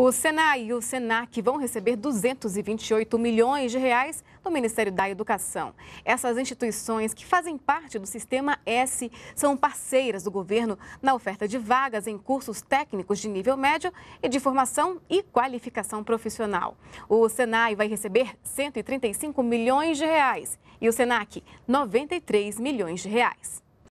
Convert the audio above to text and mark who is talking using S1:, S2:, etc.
S1: O Senai e o Senac vão receber 228 milhões de reais do Ministério da Educação. Essas instituições que fazem parte do Sistema S são parceiras do governo na oferta de vagas em cursos técnicos de nível médio e de formação e qualificação profissional. O Senai vai receber 135 milhões de reais e o Senac 93 milhões de reais.